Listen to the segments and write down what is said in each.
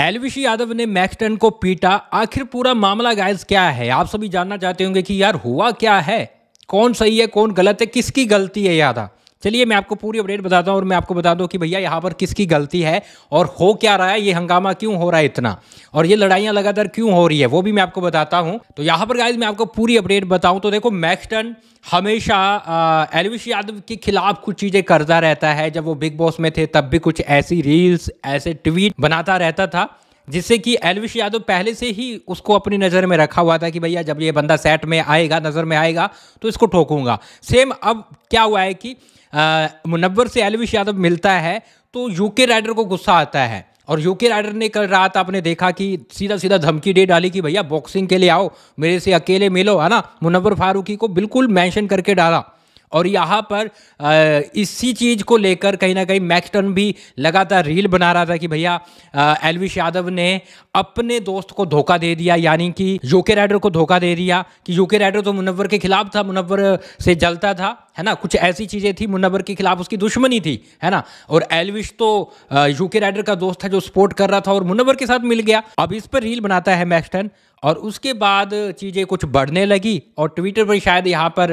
एलविश यादव ने मैक्सटन को पीटा आखिर पूरा मामला गायज क्या है आप सभी जानना चाहते होंगे कि यार हुआ क्या है कौन सही है कौन गलत है किसकी गलती है यादा चलिए मैं आपको पूरी अपडेट बताता हूँ और मैं आपको बता दूँ कि भैया यहाँ पर किसकी गलती है और हो क्या रहा है ये हंगामा क्यों हो रहा है इतना और ये लड़ाइयाँ लगातार क्यों हो रही है वो भी मैं आपको बताता हूँ तो यहाँ पर गाइज मैं आपको पूरी अपडेट बताऊँ तो देखो मैक्सटन हमेशा एलविश यादव के खिलाफ कुछ चीज़ें करता रहता है जब वो बिग बॉस में थे तब भी कुछ ऐसी रील्स ऐसे ट्वीट बनाता रहता था जिससे कि एलविश यादव पहले से ही उसको अपनी नज़र में रखा हुआ था कि भैया जब ये बंदा सेट में आएगा नज़र में आएगा तो इसको ठोकूंगा सेम अब क्या हुआ है कि मुनवर से एलविश यादव मिलता है तो यूके राइडर को गुस्सा आता है और यूके राइडर ने कल रात आपने देखा कि सीधा सीधा धमकी दे डाली कि भैया बॉक्सिंग के लिए आओ मेरे से अकेले मिलो है ना मुनवर फारूकी को बिल्कुल मैंशन करके डाला और यहाँ पर इसी चीज़ को लेकर कहीं ना कहीं मैक्सटन भी लगातार रील बना रहा था कि भैया एलविश यादव ने अपने दोस्त को धोखा दे दिया यानी कि यूके राइडर को धोखा दे दिया कि यूके राइडर तो मुनव्वर के खिलाफ था मुनव्वर से जलता था है ना कुछ ऐसी चीज़ें थी मुन्नाबर के खिलाफ उसकी दुश्मनी थी है ना और एलविश तो यूके राइडर का दोस्त था जो सपोर्ट कर रहा था और मुन्नाबर के साथ मिल गया अब इस पर रील बनाता है मैक्सटन और उसके बाद चीज़ें कुछ बढ़ने लगी और ट्विटर पर शायद यहाँ पर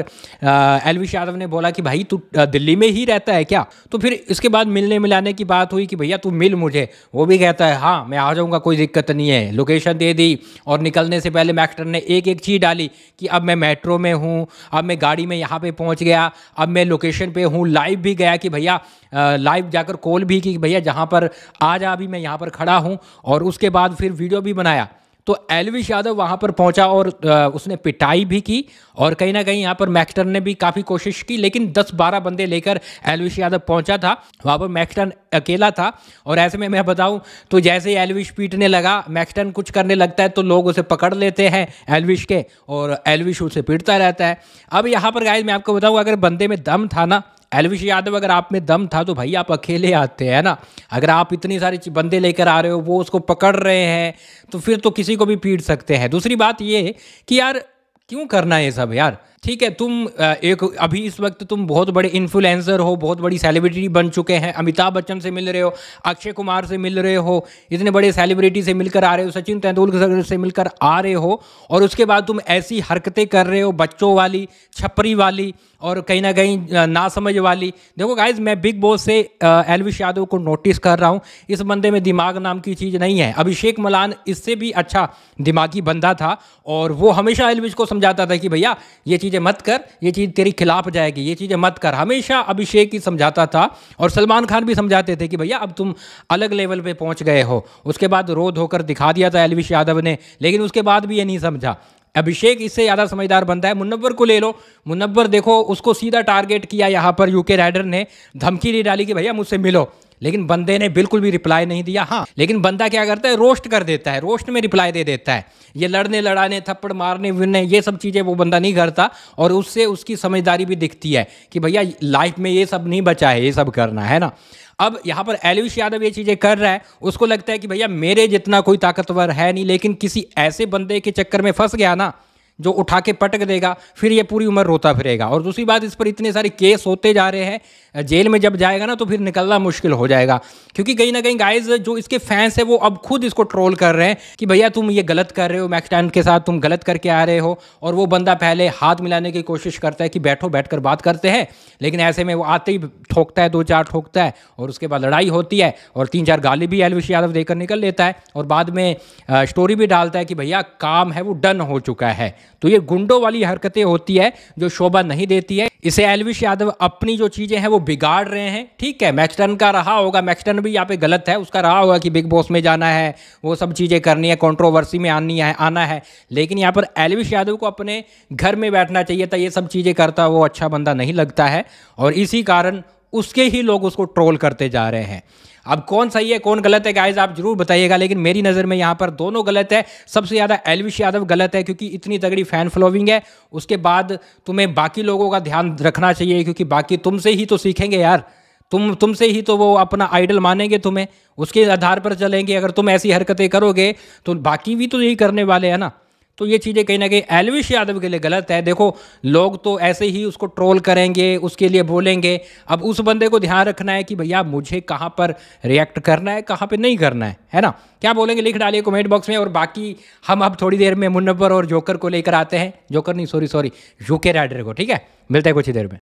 एलविश यादव ने बोला कि भाई तू दिल्ली में ही रहता है क्या तो फिर इसके बाद मिलने मिलाने की बात हुई कि भैया तू मिल मुझे वो भी कहता है हाँ मैं आ जाऊँगा कोई दिक्कत नहीं है लोकेशन दे दी और निकलने से पहले मैक्टर ने एक एक चीज़ डाली कि अब मैं मेट्रो में हूँ अब मैं गाड़ी में यहाँ पर पहुँच गया अब मैं लोकेशन पे हूँ लाइव भी गया कि भैया लाइव जाकर कॉल भी की भैया जहाँ पर आ जा अभी मैं यहाँ पर खड़ा हूँ और उसके बाद फिर वीडियो भी बनाया तो एलविश यादव वहाँ पर पहुँचा और उसने पिटाई भी की और कहीं ना कहीं यहाँ पर मैक्सटन ने भी काफ़ी कोशिश की लेकिन 10-12 बंदे लेकर एलविश यादव पहुँचा था वहाँ पर मैक्सटन अकेला था और ऐसे में मैं बताऊँ तो जैसे ही एलविश पीटने लगा मैक्सटन कुछ करने लगता है तो लोग उसे पकड़ लेते हैं एलविश के और एलविश उसे पीटता रहता है अब यहाँ पर गाय मैं आपको बताऊँ अगर बंदे में दम था ना एलविश यादव अगर आप में दम था तो भाई आप अकेले आते हैं ना अगर आप इतने सारे बंदे लेकर आ रहे हो वो उसको पकड़ रहे हैं तो फिर तो किसी को भी पीट सकते हैं दूसरी बात ये कि यार क्यों करना है ये सब यार ठीक है तुम एक अभी इस वक्त तुम बहुत बड़े इन्फ्लुएंसर हो बहुत बड़ी सेलिब्रिटी बन चुके हैं अमिताभ बच्चन से मिल रहे हो अक्षय कुमार से मिल रहे हो इतने बड़े सेलिब्रिटी से मिलकर आ रहे हो सचिन तेंदुलकर से मिलकर आ रहे हो और उसके बाद तुम ऐसी हरकतें कर रहे हो बच्चों वाली छपरी वाली और कहीं ना कहीं नासमझ वाली देखो गाइज मैं बिग बॉस से एलविश यादव को नोटिस कर रहा हूँ इस बंदे में दिमाग नाम की चीज़ नहीं है अभिषेक मलान इससे भी अच्छा दिमागी बंदा था और वो हमेशा एलविश को समझाता था कि भैया ये चीज़ चीज़ें मत कर ये चीज़ तेरी खिलाफ जाएगी ये चीज़ें मत कर हमेशा अभिषेक ही समझाता था और सलमान खान भी समझाते थे कि भैया अब तुम अलग लेवल पर पहुंच गए हो उसके बाद रो धोकर दिखा दिया था एलविश यादव ने लेकिन उसके बाद भी ये नहीं समझा अभिषेक इससे ज़्यादा समझदार बनता है मुनव्वर को ले लो मुनव्वर देखो उसको सीधा टारगेट किया यहाँ पर यूके राइडर ने धमकी नहीं डाली कि भैया मुझसे मिलो लेकिन बंदे ने बिल्कुल भी रिप्लाई नहीं दिया हाँ लेकिन बंदा क्या करता है रोस्ट कर देता है रोस्ट में रिप्लाई दे देता है ये लड़ने लड़ाने थप्पड़ मारने विरने ये सब चीज़ें वो बंदा नहीं करता और उससे उसकी समझदारी भी दिखती है कि भैया लाइफ में ये सब नहीं बचा है ये सब करना है ना अब यहाँ पर एलविश यादव ये चीज़ें कर रहा है उसको लगता है कि भैया मेरे जितना कोई ताकतवर है नहीं लेकिन किसी ऐसे बंदे के चक्कर में फंस गया ना जो उठा के पटक देगा फिर ये पूरी उम्र रोता फिरेगा और दूसरी बात इस पर इतने सारे केस होते जा रहे हैं जेल में जब जाएगा ना तो फिर निकलना मुश्किल हो जाएगा क्योंकि कहीं ना कहीं गाइज जो इसके फैंस है वो अब खुद इसको ट्रोल कर रहे हैं कि भैया तुम ये गलत कर रहे हो मैक्स टैन के साथ तुम गलत करके आ रहे हो और वो बंदा पहले हाथ मिलाने की कोशिश करता है कि बैठो बैठ कर बात करते हैं लेकिन ऐसे में वो आते ही ठोकता है दो चार ठोकता है और उसके बाद लड़ाई होती है और तीन चार गाली भी एलविश यादव देकर निकल लेता है और बाद में स्टोरी भी डालता है कि भैया काम है वो डन हो चुका है तो ये गुंडों वाली हरकतें होती है जो शोभा नहीं देती है इसे एलविश यादव अपनी जो चीज़ें हैं वो बिगाड़ रहे हैं ठीक है मैक्सटन का रहा होगा मैक्सटन भी यहाँ पे गलत है उसका रहा होगा कि बिग बॉस में जाना है वो सब चीज़ें करनी है कॉन्ट्रोवर्सी में आनी है आना है लेकिन यहाँ पर एलविश यादव को अपने घर में बैठना चाहिए था ये सब चीज़ें करता वो अच्छा बंदा नहीं लगता है और इसी कारण उसके ही लोग उसको ट्रोल करते जा रहे हैं अब कौन सही है कौन गलत है गाइज आप जरूर बताइएगा लेकिन मेरी नज़र में यहाँ पर दोनों गलत है सबसे ज़्यादा एलविश यादव गलत है क्योंकि इतनी तगड़ी फैन फॉलोविंग है उसके बाद तुम्हें बाकी लोगों का ध्यान रखना चाहिए क्योंकि बाकी तुमसे ही तो सीखेंगे यार तुम तुमसे ही तो वो अपना आइडल मानेंगे तुम्हें उसके आधार पर चलेंगे अगर तुम ऐसी हरकतें करोगे तो बाकी भी तो यही करने वाले हैं ना तो ये चीज़ें कहीं ना कहीं एलविश यादव के लिए गलत है देखो लोग तो ऐसे ही उसको ट्रोल करेंगे उसके लिए बोलेंगे अब उस बंदे को ध्यान रखना है कि भैया मुझे कहाँ पर रिएक्ट करना है कहाँ पर नहीं करना है है ना क्या बोलेंगे लिख डालिए कमेंट बॉक्स में और बाकी हम अब थोड़ी देर में मुन्नबर और जोकर को लेकर आते हैं जोकर नहीं सॉरी सॉरी यूके राइडर को ठीक है मिलते हैं कुछ ही देर में